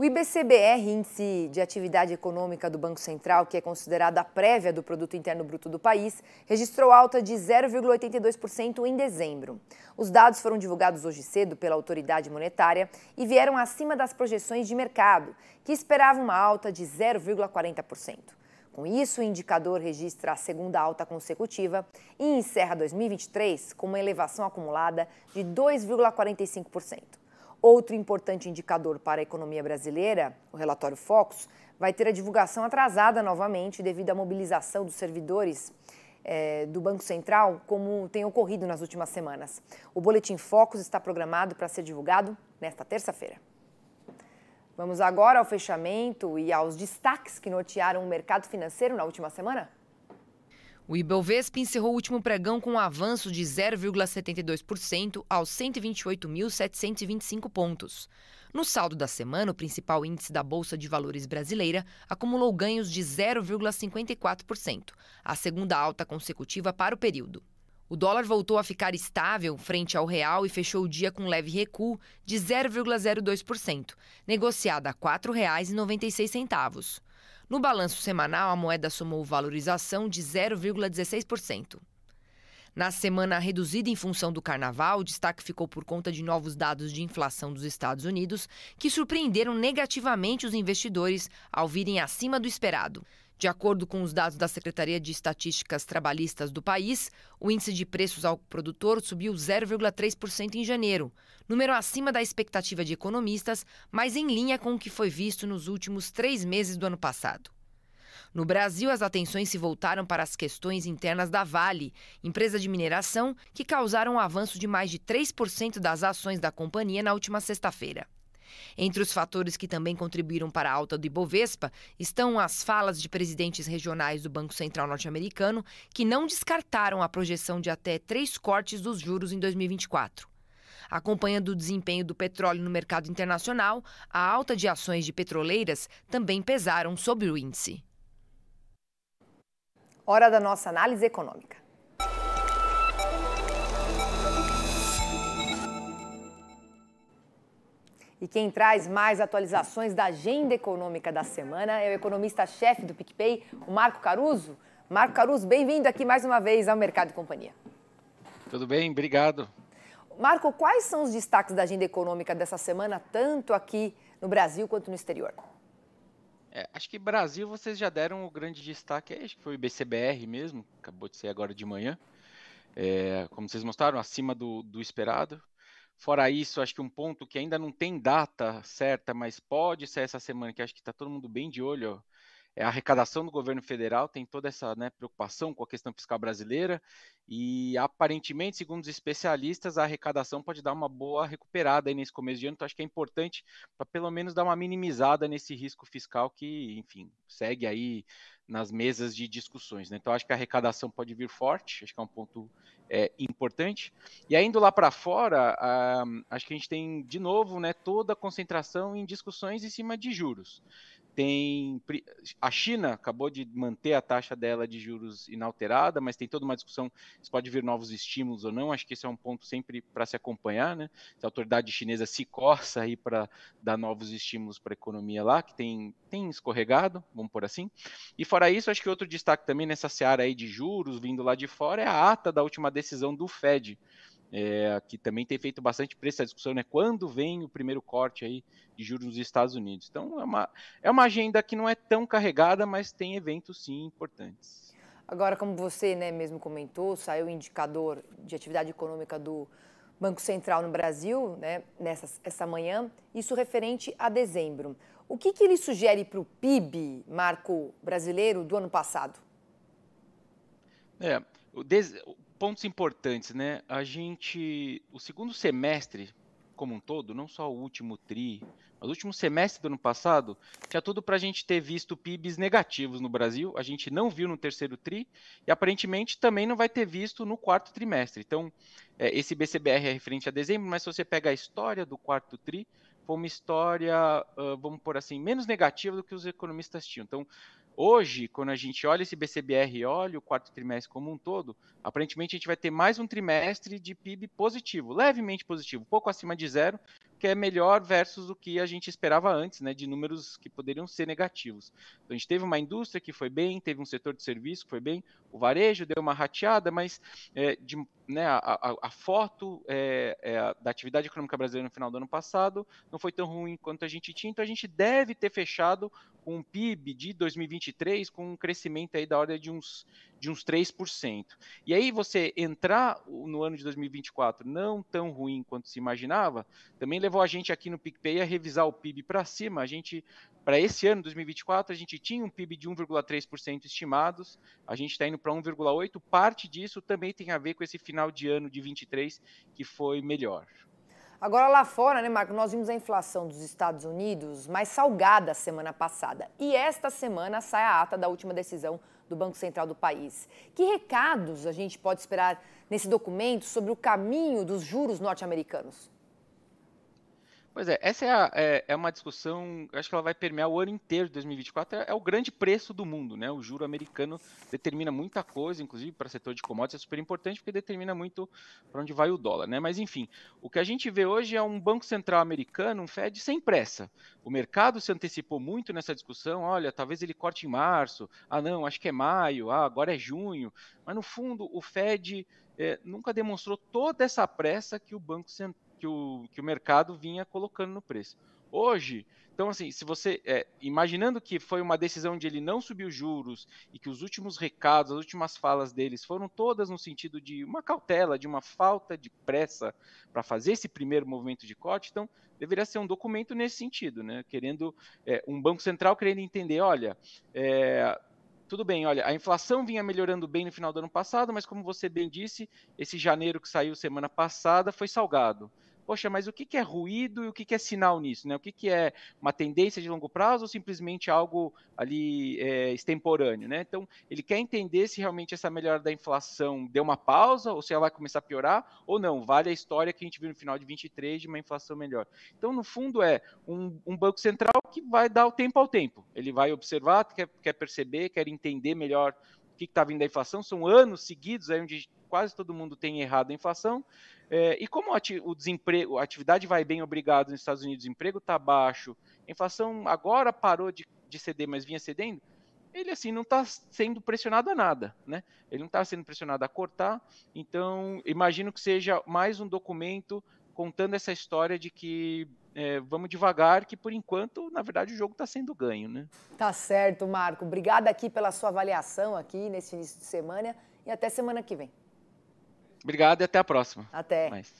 O IBCBR, Índice de Atividade Econômica do Banco Central, que é considerado a prévia do Produto Interno Bruto do país, registrou alta de 0,82% em dezembro. Os dados foram divulgados hoje cedo pela autoridade monetária e vieram acima das projeções de mercado, que esperavam uma alta de 0,40%. Com isso, o indicador registra a segunda alta consecutiva e encerra 2023 com uma elevação acumulada de 2,45%. Outro importante indicador para a economia brasileira, o relatório Focus, vai ter a divulgação atrasada novamente devido à mobilização dos servidores é, do Banco Central, como tem ocorrido nas últimas semanas. O Boletim Focus está programado para ser divulgado nesta terça-feira. Vamos agora ao fechamento e aos destaques que nortearam o mercado financeiro na última semana? O Ibovespa encerrou o último pregão com um avanço de 0,72% aos 128.725 pontos. No saldo da semana, o principal índice da Bolsa de Valores brasileira acumulou ganhos de 0,54%, a segunda alta consecutiva para o período. O dólar voltou a ficar estável frente ao real e fechou o dia com leve recuo de 0,02%, negociado a R$ 4,96. No balanço semanal, a moeda somou valorização de 0,16%. Na semana reduzida em função do carnaval, o destaque ficou por conta de novos dados de inflação dos Estados Unidos, que surpreenderam negativamente os investidores ao virem acima do esperado. De acordo com os dados da Secretaria de Estatísticas Trabalhistas do país, o índice de preços ao produtor subiu 0,3% em janeiro, número acima da expectativa de economistas, mas em linha com o que foi visto nos últimos três meses do ano passado. No Brasil, as atenções se voltaram para as questões internas da Vale, empresa de mineração, que causaram um avanço de mais de 3% das ações da companhia na última sexta-feira. Entre os fatores que também contribuíram para a alta do Ibovespa estão as falas de presidentes regionais do Banco Central norte-americano que não descartaram a projeção de até três cortes dos juros em 2024. Acompanhando o desempenho do petróleo no mercado internacional, a alta de ações de petroleiras também pesaram sobre o índice. Hora da nossa análise econômica. E quem traz mais atualizações da agenda econômica da semana é o economista-chefe do PicPay, o Marco Caruso. Marco Caruso, bem-vindo aqui mais uma vez ao Mercado e Companhia. Tudo bem, obrigado. Marco, quais são os destaques da agenda econômica dessa semana, tanto aqui no Brasil quanto no exterior? É, acho que Brasil vocês já deram o grande destaque, acho que foi o BCBR mesmo, acabou de ser agora de manhã. É, como vocês mostraram, acima do, do esperado. Fora isso, acho que um ponto que ainda não tem data certa, mas pode ser essa semana, que acho que está todo mundo bem de olho, é a arrecadação do governo federal, tem toda essa né, preocupação com a questão fiscal brasileira, e aparentemente, segundo os especialistas, a arrecadação pode dar uma boa recuperada nesse começo de ano, então acho que é importante para pelo menos dar uma minimizada nesse risco fiscal que, enfim, segue aí nas mesas de discussões. Né? Então acho que a arrecadação pode vir forte, acho que é um ponto é, importante. E ainda lá para fora, acho que a gente tem de novo né, toda a concentração em discussões em cima de juros tem a China acabou de manter a taxa dela de juros inalterada, mas tem toda uma discussão se pode vir novos estímulos ou não. Acho que esse é um ponto sempre para se acompanhar, né? Se a autoridade chinesa se coça aí para dar novos estímulos para a economia lá, que tem, tem escorregado, vamos por assim. E fora isso, acho que outro destaque também nessa seara aí de juros vindo lá de fora é a ata da última decisão do Fed é, que também tem feito bastante preço a discussão, né? Quando vem o primeiro corte aí de juros nos Estados Unidos? Então é uma, é uma agenda que não é tão carregada, mas tem eventos sim importantes. Agora, como você né, mesmo comentou, saiu o indicador de atividade econômica do Banco Central no Brasil, né, nessa essa manhã, isso referente a dezembro. O que, que ele sugere para o PIB, marco brasileiro, do ano passado? É, o, des, pontos importantes, né? A gente, o segundo semestre como um todo, não só o último tri, mas o último semestre do ano passado, tinha tudo para a gente ter visto PIBs negativos no Brasil. A gente não viu no terceiro tri e aparentemente também não vai ter visto no quarto trimestre. Então, é, esse BCBR é referente a dezembro, mas se você pega a história do quarto tri, foi uma história, vamos por assim, menos negativa do que os economistas tinham. Então, Hoje, quando a gente olha esse BCBR e olha o quarto trimestre como um todo, aparentemente a gente vai ter mais um trimestre de PIB positivo, levemente positivo, pouco acima de zero, que é melhor versus o que a gente esperava antes, né, de números que poderiam ser negativos. Então, a gente teve uma indústria que foi bem, teve um setor de serviço que foi bem, o varejo deu uma rateada, mas é, de né, a, a, a foto é, é, da atividade econômica brasileira no final do ano passado não foi tão ruim quanto a gente tinha, então a gente deve ter fechado com um PIB de 2023 com um crescimento aí da ordem de uns, de uns 3%. E aí você entrar no ano de 2024 não tão ruim quanto se imaginava, também levou a gente aqui no PicPay a revisar o PIB para cima. A gente, para esse ano, 2024, a gente tinha um PIB de 1,3% estimados, a gente está indo para 1,8%, parte disso também tem a ver com esse final final de ano de 23 que foi melhor. Agora lá fora, né, Marco, nós vimos a inflação dos Estados Unidos mais salgada semana passada. E esta semana sai a ata da última decisão do Banco Central do país. Que recados a gente pode esperar nesse documento sobre o caminho dos juros norte-americanos? Pois é, essa é, a, é, é, uma discussão, acho que ela vai permear o ano inteiro de 2024, é, é, o grande preço do mundo, né? O juro americano determina muita coisa, inclusive para o setor de commodities é super importante porque determina muito para onde vai o dólar, né? Mas enfim, o que a gente vê hoje é um Banco Central americano, um Fed sem pressa. O mercado se antecipou muito nessa discussão, olha, talvez ele corte em março, ah não, acho que é maio, ah, agora é junho, mas no fundo o Fed é, nunca demonstrou toda essa pressa que o Banco Central que o, que o mercado vinha colocando no preço. Hoje, então assim, se você é, imaginando que foi uma decisão de ele não subir os juros e que os últimos recados, as últimas falas deles foram todas no sentido de uma cautela, de uma falta de pressa para fazer esse primeiro movimento de corte, então deveria ser um documento nesse sentido, né? Querendo é, um banco central querendo entender, olha, é, tudo bem, olha, a inflação vinha melhorando bem no final do ano passado, mas como você bem disse, esse janeiro que saiu semana passada foi salgado poxa, mas o que, que é ruído e o que, que é sinal nisso? Né? O que, que é uma tendência de longo prazo ou simplesmente algo ali é, extemporâneo? Né? Então, ele quer entender se realmente essa melhora da inflação deu uma pausa ou se ela vai começar a piorar ou não. Vale a história que a gente viu no final de 23 de uma inflação melhor. Então, no fundo, é um, um Banco Central que vai dar o tempo ao tempo. Ele vai observar, quer, quer perceber, quer entender melhor o que está vindo da inflação. São anos seguidos aí onde quase todo mundo tem errado a inflação. É, e como o desemprego, a atividade vai bem, obrigado, nos Estados Unidos, o emprego está baixo, a inflação agora parou de, de ceder, mas vinha cedendo, ele assim não está sendo pressionado a nada, né? Ele não está sendo pressionado a cortar. Então, imagino que seja mais um documento contando essa história de que é, vamos devagar, que por enquanto, na verdade, o jogo está sendo ganho, né? Tá certo, Marco. Obrigada aqui pela sua avaliação aqui nesse início de semana e até semana que vem. Obrigado e até a próxima. Até. Mais.